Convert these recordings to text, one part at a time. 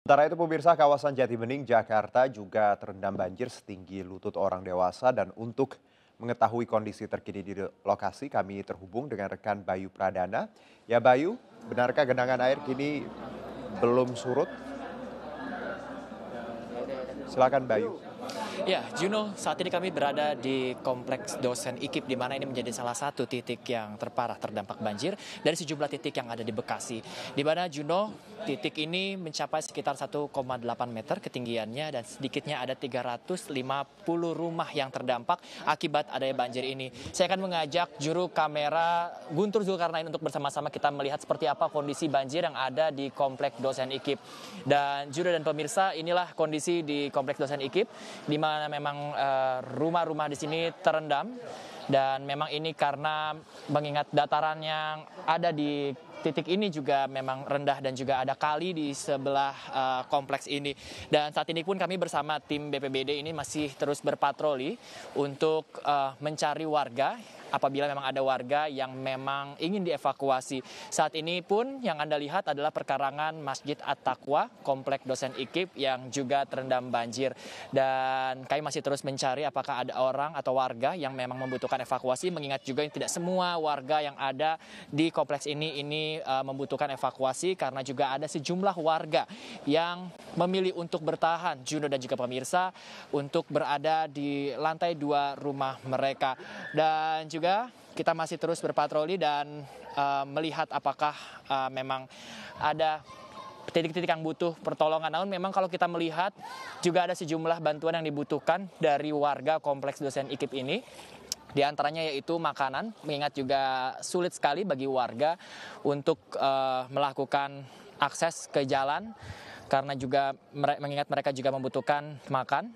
Sementara itu pemirsa kawasan Jati Bening, Jakarta juga terendam banjir setinggi lutut orang dewasa dan untuk mengetahui kondisi terkini di lokasi kami terhubung dengan rekan Bayu Pradana. Ya Bayu, benarkah genangan air kini belum surut? Silakan Bayu. Ya, Juno, saat ini kami berada di Kompleks Dosen IKIP di mana ini menjadi salah satu titik yang terparah terdampak banjir dari sejumlah titik yang ada di Bekasi. Di mana Juno, titik ini mencapai sekitar 1,8 meter ketinggiannya dan sedikitnya ada 350 rumah yang terdampak akibat adanya banjir ini. Saya akan mengajak juru kamera Guntur Zulkarnain untuk bersama-sama kita melihat seperti apa kondisi banjir yang ada di Kompleks Dosen IKIP. Dan Juno dan pemirsa, inilah kondisi di Kompleks Dosen IKIP di mana mana memang eh, rumah-rumah di sini terendam dan memang ini karena mengingat dataran yang ada di titik ini juga memang rendah dan juga ada kali di sebelah uh, kompleks ini. Dan saat ini pun kami bersama tim BPBD ini masih terus berpatroli untuk uh, mencari warga apabila memang ada warga yang memang ingin dievakuasi. Saat ini pun yang Anda lihat adalah perkarangan Masjid At-Taqwa, Komplek Dosen Ikip yang juga terendam banjir. Dan kami masih terus mencari apakah ada orang atau warga yang memang membutuhkan evakuasi mengingat juga yang tidak semua warga yang ada di kompleks ini ini uh, membutuhkan evakuasi karena juga ada sejumlah warga yang memilih untuk bertahan, Juno dan juga pemirsa, untuk berada di lantai dua rumah mereka. Dan juga kita masih terus berpatroli dan uh, melihat apakah uh, memang ada titik-titik yang butuh pertolongan. Namun memang kalau kita melihat juga ada sejumlah bantuan yang dibutuhkan dari warga kompleks dosen IKIP ini di antaranya yaitu makanan, mengingat juga sulit sekali bagi warga untuk uh, melakukan akses ke jalan karena juga mengingat mereka juga membutuhkan makan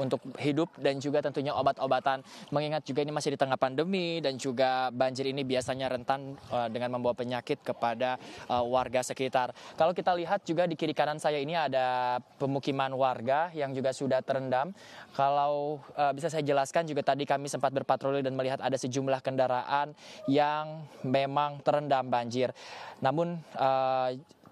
untuk hidup dan juga tentunya obat-obatan. Mengingat juga ini masih di tengah pandemi dan juga banjir ini biasanya rentan eh, dengan membawa penyakit kepada eh, warga sekitar. Kalau kita lihat juga di kiri kanan saya ini ada pemukiman warga yang juga sudah terendam. Kalau eh, bisa saya jelaskan juga tadi kami sempat berpatroli dan melihat ada sejumlah kendaraan yang memang terendam banjir. Namun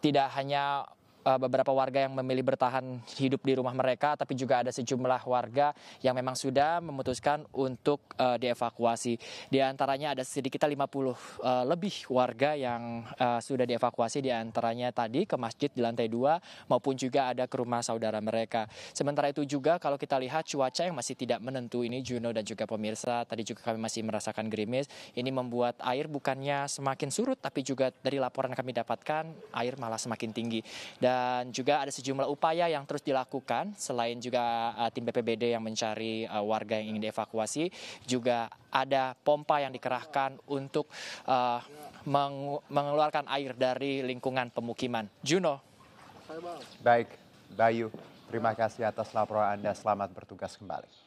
tidak hanya Eh, beberapa warga yang memilih bertahan hidup di rumah mereka, tapi juga ada sejumlah warga yang memang sudah memutuskan untuk uh, dievakuasi. Di antaranya ada sedikitnya 50 uh, eh, lebih warga yang uh, sudah dievakuasi di antaranya tadi ke masjid di lantai 2 maupun juga ada ke rumah saudara mereka. Sementara itu juga kalau kita lihat cuaca yang masih tidak menentu ini Juno dan juga pemirsa, tadi juga kami masih merasakan gerimis, ini membuat air bukannya semakin surut tapi juga dari laporan kami dapatkan air malah semakin tinggi. Dan dan juga ada sejumlah upaya yang terus dilakukan selain juga uh, tim BPBD yang mencari uh, warga yang ingin dievakuasi juga ada pompa yang dikerahkan untuk uh, meng mengeluarkan air dari lingkungan pemukiman. Juno. Baik, Bayu. Terima kasih atas laporan Anda. Selamat bertugas kembali.